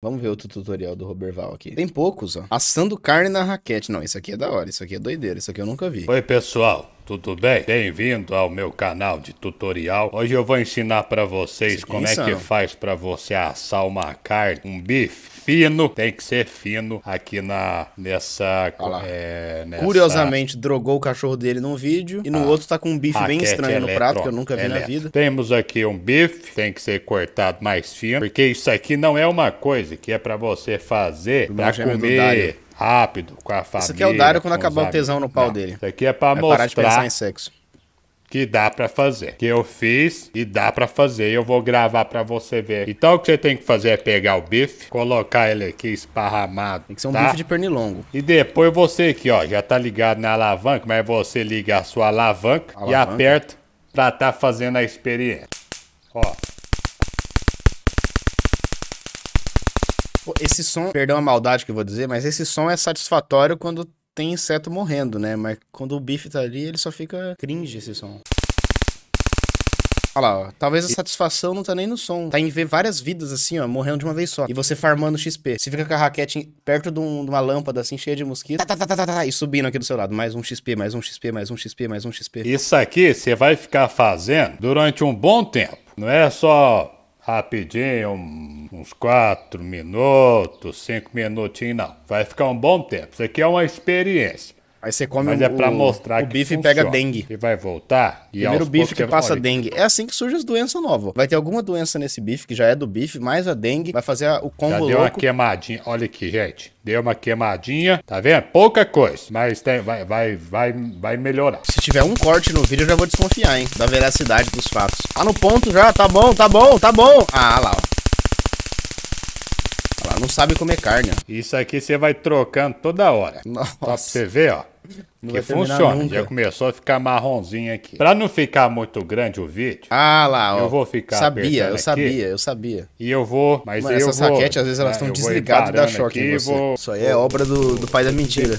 Vamos ver outro tutorial do Roberval aqui. Tem poucos, ó. Assando carne na raquete. Não, isso aqui é da hora. Isso aqui é doideira. Isso aqui eu nunca vi. Oi, pessoal tudo bem? Bem-vindo ao meu canal de tutorial. Hoje eu vou ensinar para vocês como é que faz para você assar uma carne, um bife fino, tem que ser fino aqui na nessa, é, nessa... Curiosamente, drogou o cachorro dele num vídeo e no ah, outro tá com um bife bem estranho no prato que eu nunca vi eletron. na vida. Temos aqui um bife, tem que ser cortado mais fino, porque isso aqui não é uma coisa que é para você fazer para é comer rápido, com a família. Isso aqui é o Dário quando acabar o tesão no pau Não, dele. Isso aqui é pra é mostrar. Parar de pensar em sexo. Que dá para fazer. Que eu fiz e dá para fazer. Eu vou gravar para você ver. Então o que você tem que fazer é pegar o bife, colocar ele aqui esparramado. Tem que ser um tá? bife de pernilongo. E depois você aqui, ó, já tá ligado na alavanca, mas você liga a sua alavanca, alavanca. e aperta pra tá fazendo a experiência. Ó. esse som, perdão a maldade que eu vou dizer, mas esse som é satisfatório quando tem inseto morrendo, né? Mas quando o bife tá ali, ele só fica cringe esse som. Olha lá, ó. Talvez a satisfação não tá nem no som. Tá em ver várias vidas, assim, ó, morrendo de uma vez só. E você farmando XP. Você fica com a raquete perto de, um, de uma lâmpada, assim, cheia de mosquito. Tá, tá, tá, tá, tá, e subindo aqui do seu lado. Mais um XP, mais um XP, mais um XP, mais um XP. Isso aqui você vai ficar fazendo durante um bom tempo. Não é só rapidinho, um, uns 4 minutos, 5 minutinhos, não. Vai ficar um bom tempo. Isso aqui é uma experiência. Aí você come Mas é o, é pra mostrar o, que o bife pega dengue. E vai voltar. E Primeiro bife que passa dengue. É assim que surge as doenças novas. Vai ter alguma doença nesse bife, que já é do bife, mais a dengue, vai fazer o combo já deu louco. uma queimadinha. Olha aqui, gente. Deu uma queimadinha, tá vendo? Pouca coisa, mas tem, vai, vai, vai, vai melhorar. Se tiver um corte no vídeo, eu já vou desconfiar, hein? Da veracidade dos fatos. Ah, no ponto já, tá bom, tá bom, tá bom. Ah, lá, ó. Ela não sabe comer carne. Ó. Isso aqui você vai trocando toda hora. Nossa. Só pra você ver, ó. Não que funciona. Nunca. Já começou a ficar marronzinho aqui. Pra não ficar muito grande o vídeo. Ah lá, ó. Eu vou ficar. Sabia, eu sabia, eu sabia. E eu vou. Mas Mano, eu essas vou, às vezes, elas estão né, desligadas da choque aqui, em você. Vou, Isso aí é vou, obra do, do pai da mentira.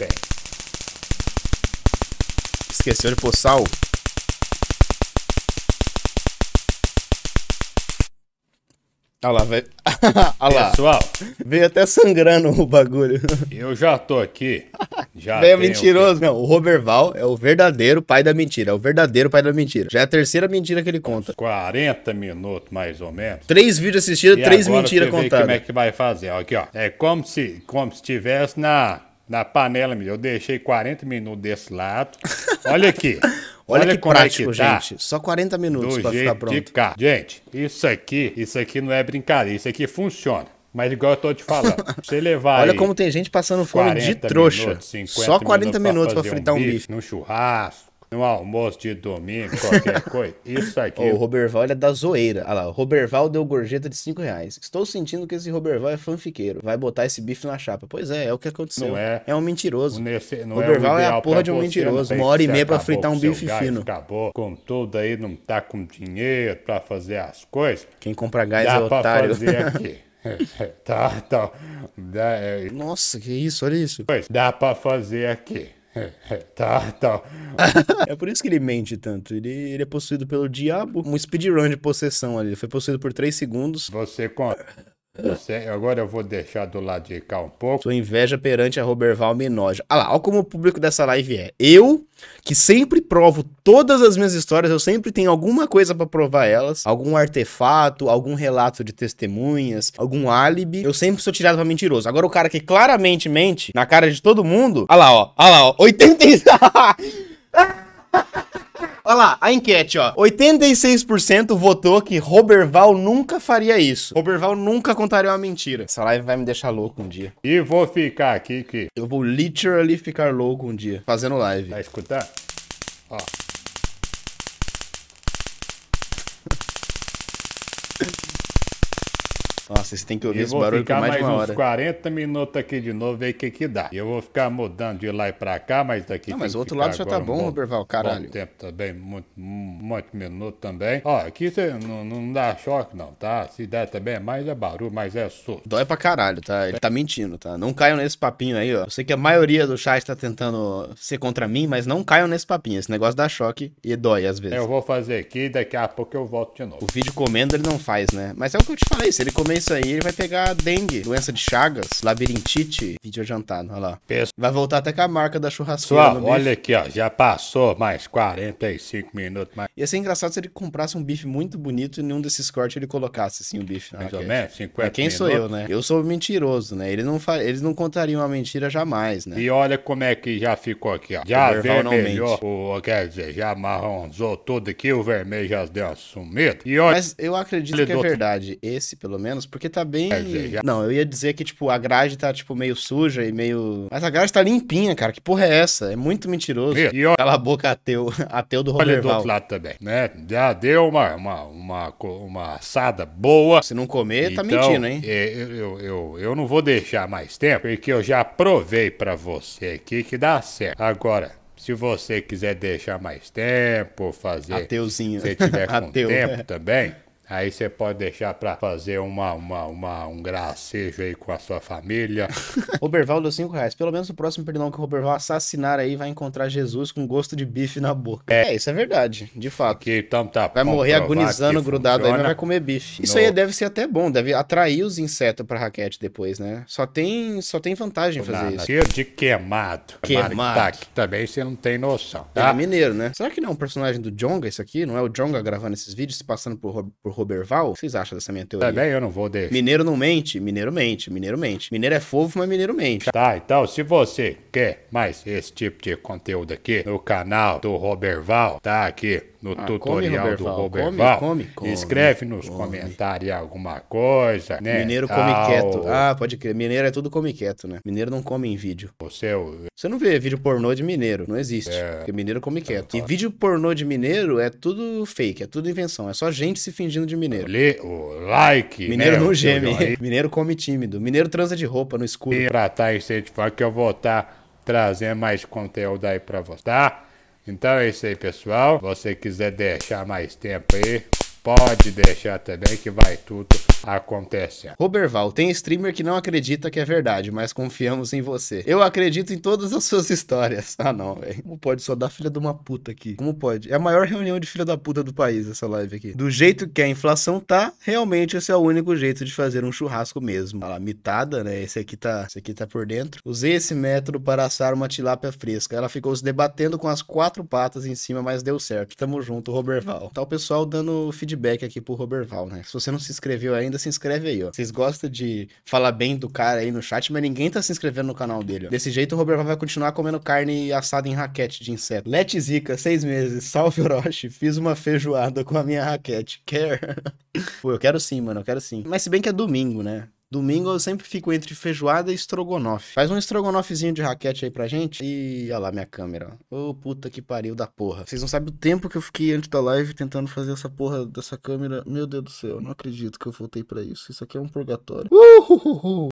Esqueceu de pôr sal? Olha lá, velho. Olha lá. Pessoal. Veio até sangrando o bagulho. Eu já tô aqui. Já Veio mentiroso, não. O Roberval é o verdadeiro pai da mentira. É o verdadeiro pai da mentira. Já é a terceira mentira que ele conta. 40 minutos, mais ou menos. Três vídeos assistidos, e três mentiras contadas. como é que vai fazer. Aqui, ó. É como se, como se na, na panela, meu. Eu deixei 40 minutos desse lado. Olha aqui. Olha, Olha que prático, é que tá. gente. Só 40 minutos para ficar pronto. Cá. Tá. Gente, isso aqui, isso aqui não é brincadeira, isso aqui funciona. Mas igual eu tô te falando, você levar Olha como tem gente passando fome de trouxa. Minutos, só 40 minutos para fritar um bife. bife. Num churrasco, no almoço de domingo, qualquer coisa. Isso aqui. o Roberval é da zoeira. Olha lá, o Roberval deu gorjeta de 5 reais. Estou sentindo que esse Roberval é fanfiqueiro. Vai botar esse bife na chapa. Pois é, é o que aconteceu. Não é. É um mentiroso. Nesse, não é Roberval é, é a porra de um você, mentiroso. Uma hora e meia pra fritar um bife fino. Acabou. Com tudo aí, não tá com dinheiro pra fazer as coisas. Quem compra gás Dá é otário. Dá pra fazer aqui. tá, tá. Dá, é... Nossa, que isso, olha isso. Pois, dá pra fazer aqui. tá, tá. é por isso que ele mente tanto. Ele, ele é possuído pelo diabo. Um speedrun de possessão ali. Ele foi possuído por 3 segundos. Você conta. Tá agora eu vou deixar do lado de cá um pouco. Sua inveja perante a Roberval me enoja. olha ah lá, olha como o público dessa live é. Eu, que sempre provo todas as minhas histórias, eu sempre tenho alguma coisa para provar elas. Algum artefato, algum relato de testemunhas, algum álibi. Eu sempre sou tirado pra mentiroso. Agora o cara que claramente mente, na cara de todo mundo... olha ah lá, ó. olha ah lá, ó. 80... Olha lá, a enquete, ó. 86% votou que Roberval nunca faria isso. Roberval nunca contaria uma mentira. Essa live vai me deixar louco um dia. E vou ficar aqui que. Eu vou literally ficar louco um dia fazendo live. Vai escutar? Ó. Nossa, vocês têm que ouvir eu esse barulho por mais, mais de uma hora. Eu vou ficar mais uns 40 minutos aqui de novo, ver o que que dá. Eu vou ficar mudando de lá e pra cá, mas daqui... Não, mas o outro lado já tá bom, um Roberval, caralho. Bom tempo também, muito, muito minuto também. Ó, aqui você não, não dá choque não, tá? Se der também é mais é barulho, mas é susto. Dói pra caralho, tá? Ele tá mentindo, tá? Não caiam nesse papinho aí, ó. Eu sei que a maioria do chat tá tentando ser contra mim, mas não caiam nesse papinho. Esse negócio dá choque e dói às vezes. Eu vou fazer aqui e daqui a pouco eu volto de novo. O vídeo comendo ele não faz, né? Mas é o que eu te falei, se ele comer isso aí, ele vai pegar dengue, doença de chagas, labirintite, vídeo jantado, olha lá. Peço. Vai voltar até com a marca da churrasqueira. É olha aqui, ó, já passou mais 45 minutos. Mais... Ia ser engraçado se ele comprasse um bife muito bonito e nenhum desses cortes ele colocasse, assim, o bife. Mais ou menos, 50 Mas quem minutos. sou eu, né? Eu sou mentiroso, né? Ele não fa... Eles não contariam uma mentira jamais, né? E olha como é que já ficou aqui, ó. Já vermelhou, o, quer dizer, já marronzou tudo aqui, o vermelho já deu sumido sumida. E olha... Mas eu acredito que é verdade. Esse, pelo menos, porque tá bem. É, não, eu ia dizer que, tipo, a grade tá, tipo, meio suja e meio. Mas a grade tá limpinha, cara. Que porra é essa? É muito mentiroso. E, e ó... Cala a boca, ateu. ateu do Roberval. Olha do outro lado também, né? Já deu uma, uma, uma, uma assada boa. Se não comer, tá então, tá mentindo, hein? É, eu, eu, eu, eu não vou deixar mais tempo, porque eu já provei pra você aqui que dá certo. Agora, se você quiser deixar mais tempo, fazer. Ateuzinho. Se tiver com Ateu, tempo é. também, Aí você pode deixar para fazer uma, uma, uma, um gracejo aí com a sua família. Roberval deu 5 reais. Pelo menos o próximo perdão que o Roberval assassinar aí vai encontrar Jesus com gosto de bife na boca. É, é isso é verdade, de fato. Que, então tá vai morrer agonizando grudado aí, mas vai comer bife. Isso no... aí deve ser até bom, deve atrair os insetos pra raquete depois, né? Só tem, só tem vantagem fazer Nada. isso. de queimado. Queimado. que também você não tem noção, é tá? é mineiro, né? Será que não é um personagem do Jonga isso aqui? Não é o Jonga gravando esses vídeos, se passando por, por Roberval? O que vocês acham dessa minha teoria? Também eu não vou deixar. Mineiro não mente? Mineiro mente, mineiro mente. Mineiro é fofo, mas mineiro mente. Tá, então se você quer mais esse tipo de conteúdo aqui no canal do Roberval, tá aqui no ah, tutorial come, do Robert Come, come, Escreve nos comentários alguma coisa, né? Mineiro Tal. come quieto. Ah, pode crer. Mineiro é tudo come quieto, né? Mineiro não come em vídeo. Você é Você não vê vídeo pornô de mineiro, não existe. É... Porque mineiro come quieto. É, e vídeo pornô de mineiro é tudo fake, é tudo invenção. É só gente se fingindo de mineiro. Lê o like. Mineiro né? não geme. mineiro come tímido. Mineiro transa de roupa no escuro. Tá, e tratar isso aí de falar que eu vou estar tá trazendo mais conteúdo aí pra você, tá? Então é isso aí, pessoal. Se você quiser deixar mais tempo aí, Pode deixar também que vai tudo acontecer. Roberval, tem streamer que não acredita que é verdade, mas confiamos em você. Eu acredito em todas as suas histórias. Ah, não, velho. Como pode só dar filha de uma puta aqui? Como pode? É a maior reunião de filha da puta do país essa live aqui. Do jeito que a inflação tá, realmente esse é o único jeito de fazer um churrasco mesmo. Olha lá, mitada, né? Esse aqui tá, esse aqui tá por dentro. Usei esse método para assar uma tilápia fresca. Ela ficou se debatendo com as quatro patas em cima, mas deu certo. Tamo junto, Roberval. Tá o pessoal dando feedback feedback aqui pro Roberval, né? Se você não se inscreveu ainda, se inscreve aí, ó. Vocês gostam de falar bem do cara aí no chat, mas ninguém tá se inscrevendo no canal dele, ó. Desse jeito, o Roberval vai continuar comendo carne assada em raquete de inseto. Let Zica, seis meses. Salve, Orochi. Fiz uma feijoada com a minha raquete. Quer? Pô, eu quero sim, mano. Eu quero sim. Mas se bem que é domingo, né? Domingo eu sempre fico entre feijoada e estrogonofe. Faz um estrogonofezinho de raquete aí pra gente. E olha lá minha câmera. Ô oh, puta que pariu da porra. Vocês não sabem o tempo que eu fiquei antes da live tentando fazer essa porra dessa câmera. Meu Deus do céu, eu não acredito que eu voltei para isso. Isso aqui é um purgatório. Uhuhuhu.